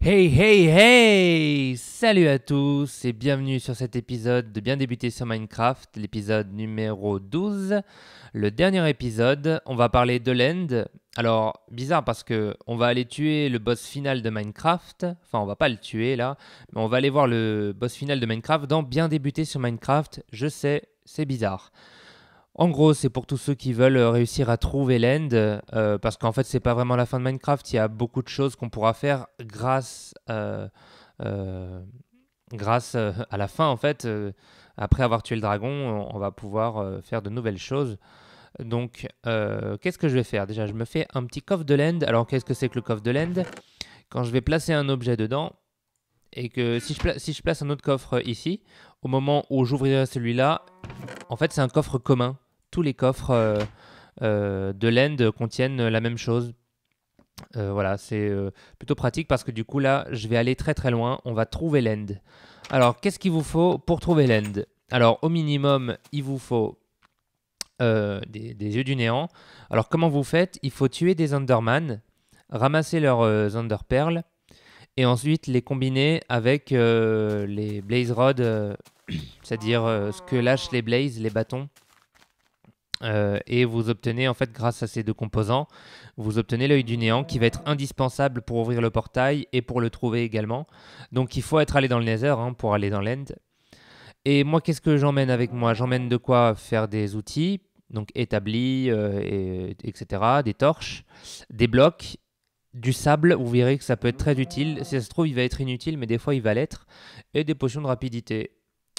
Hey hey hey Salut à tous et bienvenue sur cet épisode de Bien débuter sur Minecraft, l'épisode numéro 12, le dernier épisode. On va parler de l'end. Alors, bizarre parce que on va aller tuer le boss final de Minecraft. Enfin, on va pas le tuer là, mais on va aller voir le boss final de Minecraft dans Bien débuter sur Minecraft. Je sais, c'est bizarre. En gros, c'est pour tous ceux qui veulent euh, réussir à trouver l'end, euh, parce qu'en fait, c'est pas vraiment la fin de Minecraft. Il y a beaucoup de choses qu'on pourra faire grâce, euh, grâce à la fin, en fait. après avoir tué le dragon, on va pouvoir faire de nouvelles choses. Donc, qu'est-ce que je vais faire Déjà, je me fais un petit coffre de l'end. Alors, qu'est-ce que c'est que le coffre de l'end Quand je vais placer un objet dedans, et que si je, si je place un autre coffre ici, au moment où j'ouvrirai celui-là, en fait, c'est un coffre commun tous les coffres euh, euh, de l'End contiennent la même chose. Euh, voilà, c'est plutôt pratique parce que du coup là, je vais aller très très loin. On va trouver l'End. Alors, qu'est-ce qu'il vous faut pour trouver l'End Alors, au minimum, il vous faut des, yeux du néant. Alors comment vous faites Il faut tuer des Underman, ramasser leurs euh, et ensuite les combiner avec les Blaze Rods, c'est-à-dire ce que lâchent les Blaze, les bâtons, euh, et vous obtenez, en fait, grâce à ces deux composants, vous obtenez l'œil du néant qui va être indispensable pour ouvrir le portail et pour le trouver également. Donc il faut être allé dans le Nether hein, pour aller dans l'End. Et moi, qu'est-ce que j'emmène avec moi J'emmène de quoi faire des outils, donc établis, euh, etc., des torches, des blocs du sable, vous verrez que ça peut être très utile. Si ça se trouve, il va être inutile, mais des fois, il va l'être. Et des potions de rapidité.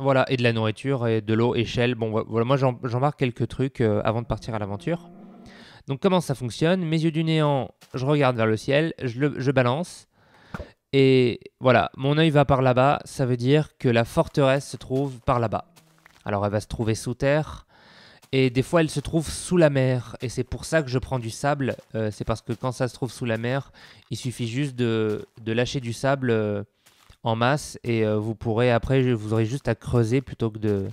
Voilà, et de la nourriture, et de l'eau, échelle. Bon, voilà, moi j'en marque quelques trucs euh, avant de partir à l'aventure. Donc comment ça fonctionne Mes yeux du néant, je regarde vers le ciel, je, balance. Et voilà, mon œil va par là-bas, ça veut dire que la forteresse se trouve par là-bas. Alors elle va se trouver sous terre, et des fois elle se trouve sous la mer, et c'est pour ça que je prends du sable, euh, c'est parce que quand ça se trouve sous la mer, il suffit juste de, lâcher du sable. Euh, en masse et euh, vous pourrez après, vous aurez juste à creuser plutôt que de,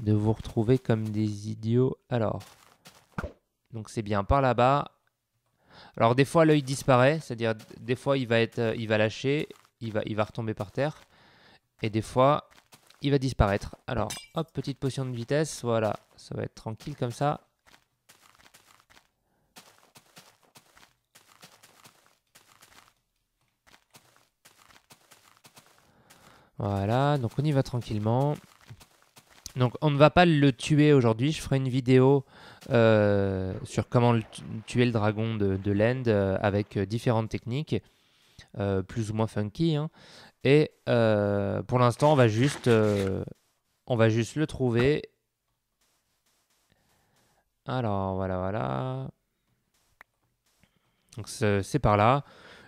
de vous retrouver comme des idiots. Alors, donc c'est bien par là-bas. Alors des fois l'œil disparaît, c'est-à-dire des fois il va être, euh, il va lâcher, il va, il va retomber par terre, et des fois il va disparaître. Alors, hop, petite potion de vitesse, voilà, ça va être tranquille comme ça. Voilà, donc on y va tranquillement. Donc on ne va pas le tuer aujourd'hui, je ferai une vidéo euh, sur comment tuer le dragon de, l'End euh, avec euh, différentes techniques, plus ou moins funky. Hein. Et pour l'instant on va juste on va juste le trouver. Alors voilà voilà. Donc c'est par là.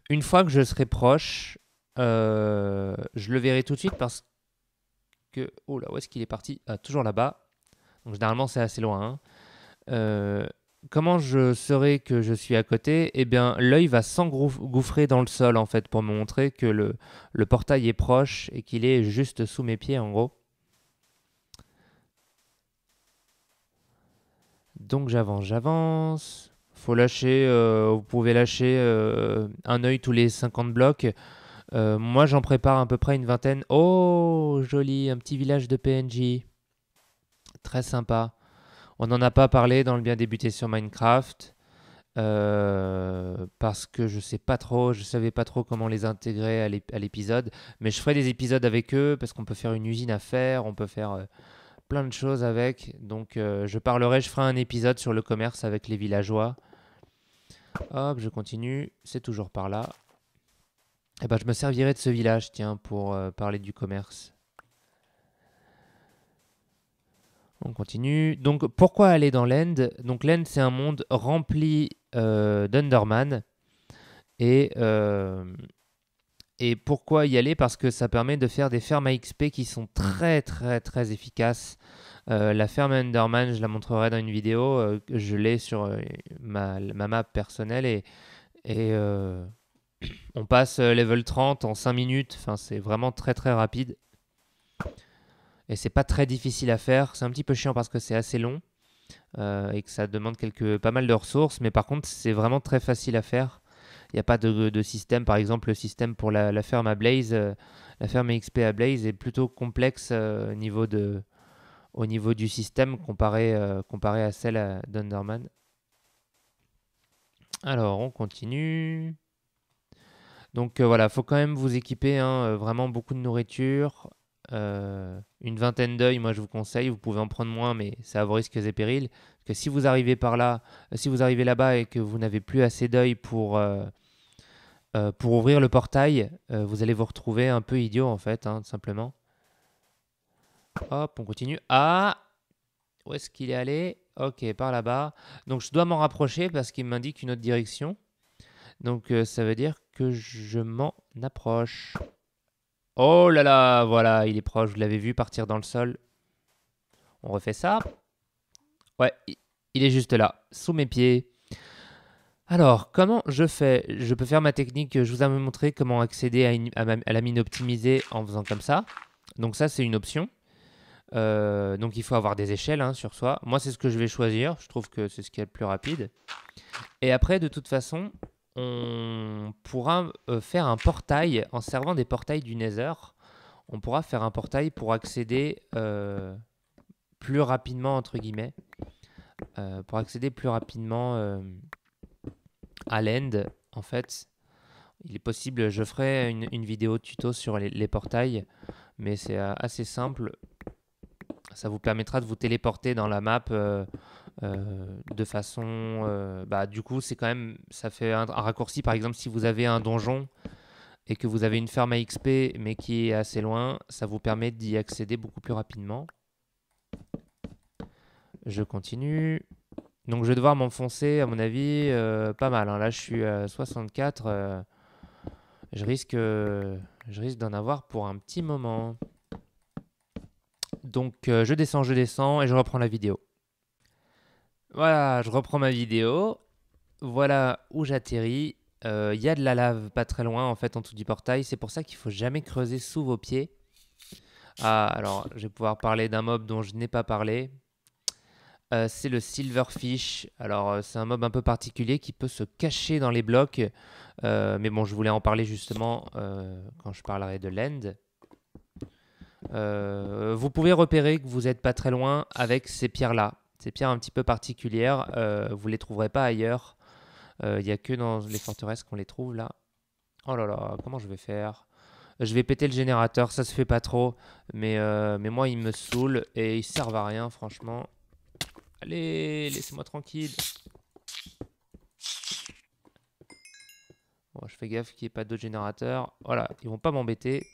Une fois que je serai proche, euh, je le verrai tout de suite parce que. Oh là, où est-ce qu'il est parti ah, Toujours là-bas. Donc généralement, c'est assez loin. Hein. Euh, comment je saurai que je suis à côté Eh bien, l'œil va s'engouffrer dans le sol, en fait, pour me montrer que le, le portail est proche et qu'il est juste sous mes pieds, en gros. Donc j'avance, j'avance. Faut lâcher, euh, vous pouvez lâcher un œil tous les 50 blocs. Euh, moi, j'en prépare à peu près une vingtaine. Oh, joli, un petit village de PNJ. Très sympa. On n'en a pas parlé dans le bien débuté sur Minecraft. Euh, parce que je sais pas trop, je savais pas trop comment les intégrer à l'épisode, mais je ferai des épisodes avec eux parce qu'on peut faire une usine à faire, on peut faire euh, plein de choses avec. Donc je parlerai, je ferai un épisode sur le commerce avec les villageois. Hop, je continue, c'est toujours par là. Eh ben, je me servirai de ce village, tiens, pour euh, parler du commerce. On continue. Donc, pourquoi aller dans l'End Donc, l'End, c'est un monde rempli euh, d'Underman. Et, euh, et pourquoi y aller Parce que ça permet de faire des fermes à XP qui sont très, très, très efficaces. la ferme Underman, je la montrerai dans une vidéo. je l'ai sur ma, map personnelle et, et On passe euh, level 30 en 5 minutes. Enfin, c'est vraiment très très rapide. Et c'est pas très difficile à faire. C'est un petit peu chiant parce que c'est assez long euh, et que ça demande quelques, pas mal de ressources. Mais par contre, c'est vraiment très facile à faire. Il n'y a pas de, système, par exemple, le système pour la, ferme à Blaze, euh, la ferme XP à Blaze est plutôt complexe au, niveau au niveau du système comparé, comparé à celle d'Underman. Alors, on continue. Donc voilà, euh, voilà, faut quand même vous équiper, hein, euh, vraiment beaucoup de nourriture, euh, une vingtaine d'œils, moi je vous conseille, vous pouvez en prendre moins, mais c'est à vos risques et périls. que si vous arrivez par là, si vous arrivez là-bas et que vous n'avez plus assez d'œils pour, pour ouvrir le portail, vous allez vous retrouver un peu idiot en fait, hein, simplement. Hop, on continue. Ah Où est-ce qu'il est allé Ok, par là-bas. Donc je dois m'en rapprocher parce qu'il m'indique une autre direction. Donc ça veut dire que je m'en approche. Oh là là, voilà, il est proche, vous l'avez vu partir dans le sol. On refait ça. Ouais, il est juste là, sous mes pieds. Alors, comment je fais Je peux faire ma technique, je vous ai montré comment accéder à, la mine optimisée en faisant comme ça. Donc ça, c'est une option. Euh, donc il faut avoir des échelles hein, sur soi. Moi, c'est ce que je vais choisir. Je trouve que c'est ce qui est le plus rapide. Et après, de toute façon, on pourra euh, faire un portail en servant des portails du Nether. On pourra faire un portail pour accéder euh, plus rapidement entre guillemets, euh, pour accéder plus rapidement à l'end. En fait, il est possible. Je ferai une, vidéo tuto sur les portails, mais c'est assez simple. Ça vous permettra de vous téléporter dans la map euh, de façon, euh, bah, du coup, c'est quand même, ça fait un, raccourci. Par exemple, si vous avez un donjon et que vous avez une ferme à XP mais qui est assez loin, ça vous permet d'y accéder beaucoup plus rapidement. Je continue. Donc je vais devoir m'enfoncer, à mon avis, euh, pas mal. Hein. Là, je suis à 64. je risque, je risque d'en avoir pour un petit moment. Donc je descends, je descends et je reprends la vidéo. Voilà, je reprends ma vidéo. Voilà où j'atterris. Il euh, y a de la lave pas très loin en fait en tout du portail. C'est pour ça qu'il faut jamais creuser sous vos pieds. Ah, alors je vais pouvoir parler d'un mob dont je n'ai pas parlé. Euh, c'est le Silverfish. Alors euh, c'est un mob un peu particulier qui peut se cacher dans les blocs. mais bon, je voulais en parler justement quand je parlerai de l'end. vous pouvez repérer que vous n'êtes pas très loin avec ces pierres-là ces pierres un petit peu particulières. Euh, vous ne les trouverez pas ailleurs. Euh, il n'y a que dans les forteresses qu'on les trouve là. Oh là là, comment je vais faire je vais péter le générateur, ça se fait pas trop. Mais, euh, mais moi, il me saoule et ils servent à rien, franchement. Allez, laissez-moi tranquille. Bon, je fais gaffe qu'il n'y ait pas d'autres générateurs. Voilà, ils vont pas m'embêter.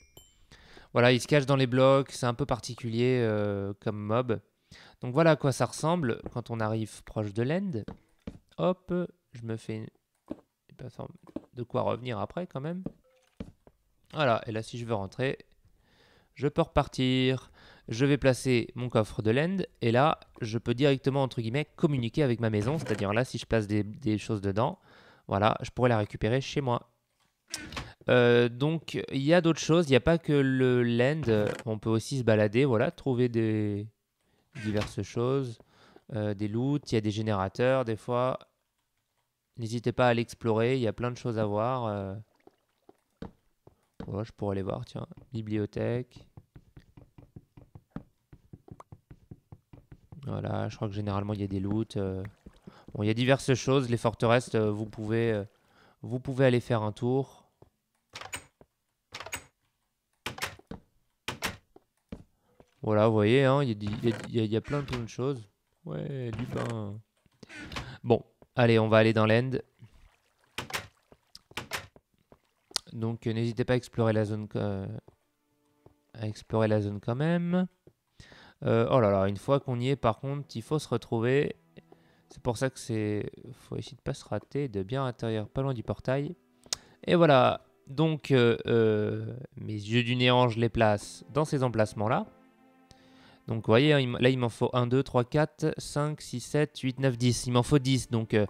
Voilà, ils se cachent dans les blocs, c'est un peu particulier comme mob. Donc voilà à quoi ça ressemble quand on arrive proche de l'end. Hop, je me fais de quoi revenir après quand même. Voilà, et là si je veux rentrer, je peux repartir. Je vais placer mon coffre de l'end et là je peux directement entre guillemets communiquer avec ma maison. C'est-à-dire là si je place des, choses dedans, voilà, je pourrais la récupérer chez moi. Euh, donc il y a d'autres choses, il n'y a pas que le land, on peut aussi se balader, voilà, trouver des, diverses choses, euh, des loots, il y a des générateurs des fois. N'hésitez pas à l'explorer, il y a plein de choses à voir. Euh. je pourrais aller voir, tiens. Bibliothèque. Voilà, je crois que généralement il y a des loots. Euh. Bon, il y a diverses choses. Les forteresses, vous pouvez, vous pouvez aller faire un tour. Voilà, vous voyez, hein, il hein, y, a, plein, de choses. Ouais, du pain. Bon, allez, on va aller dans l'End. Donc, euh, n'hésitez pas à explorer la zone, à explorer la zone quand même. Euh, oh là là, une fois qu'on y est, par contre, il faut se retrouver. C'est pour ça que c'est. faut essayer de pas se rater, de bien intérieur, pas loin du portail. Et voilà. Donc, euh, mes yeux du néant, je les place dans ces emplacements-là. Donc vous voyez, hein, là il m'en faut 1, 2, 3, 4, 5, 6, 7, 8, 9, 10. Il m'en faut 10. Donc euh,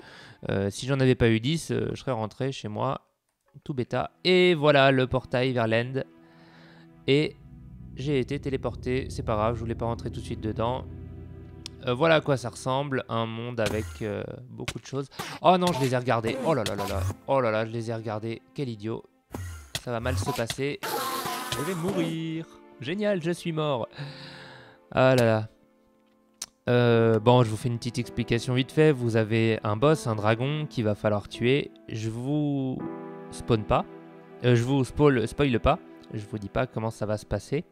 euh, si j'en avais pas eu 10, euh, je serais rentré chez moi tout bêta. Et voilà le portail vers l'end. Et j'ai été téléporté. C'est pas grave, je voulais pas rentrer tout de suite dedans. voilà à quoi ça ressemble, un monde avec beaucoup de choses. Oh non, je les ai regardés. Oh là là là là. Oh là là, je les ai regardés. Quel idiot. Ça va mal se passer. Je vais mourir. Génial, je suis mort. Ah là là. Euh, bon, je vous fais une petite explication vite fait. Vous avez un boss, un dragon qu'il va falloir tuer. Je vous spawn pas. Euh, je vous spoil, spoil pas. Je vous dis pas comment ça va se passer.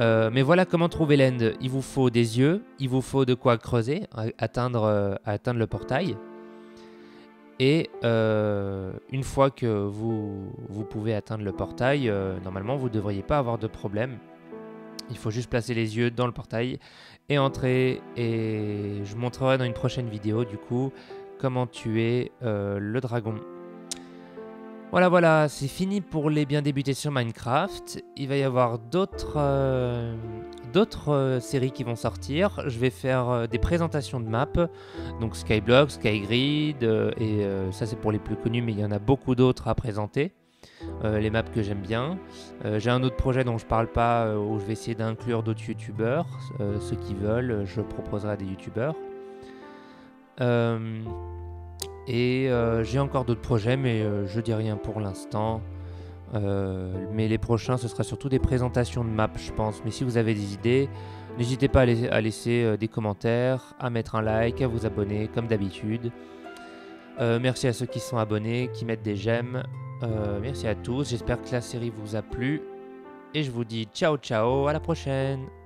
Euh, mais voilà comment trouver l'end. Il vous faut des yeux, il vous faut de quoi creuser, atteindre, atteindre le portail. Et une fois que vous, vous pouvez atteindre le portail, normalement vous ne devriez pas avoir de problème. Il faut juste placer les yeux dans le portail et entrer. Et je montrerai dans une prochaine vidéo, du coup, comment tuer euh, le dragon. Voilà, voilà, c'est fini pour les bien débutés sur Minecraft. Il va y avoir d'autres euh, d'autres euh, séries qui vont sortir. Je vais faire des présentations de maps, donc Skyblock, Skygrid, et ça c'est pour les plus connus, mais il y en a beaucoup d'autres à présenter. Euh, les maps que j'aime bien. Euh, j'ai un autre projet dont je parle pas, euh, où je vais essayer d'inclure d'autres youtubeurs. ceux qui veulent, je proposerai des youtubeurs. Et j'ai encore d'autres projets, mais je dis rien pour l'instant. mais les prochains, ce sera surtout des présentations de maps, je pense. Mais si vous avez des idées, n'hésitez pas à, à laisser des commentaires, à mettre un like, à vous abonner, comme d'habitude. merci à ceux qui sont abonnés, qui mettent des j'aime. Euh, merci à tous, j'espère que la série vous a plu. Et je vous dis ciao ciao, à la prochaine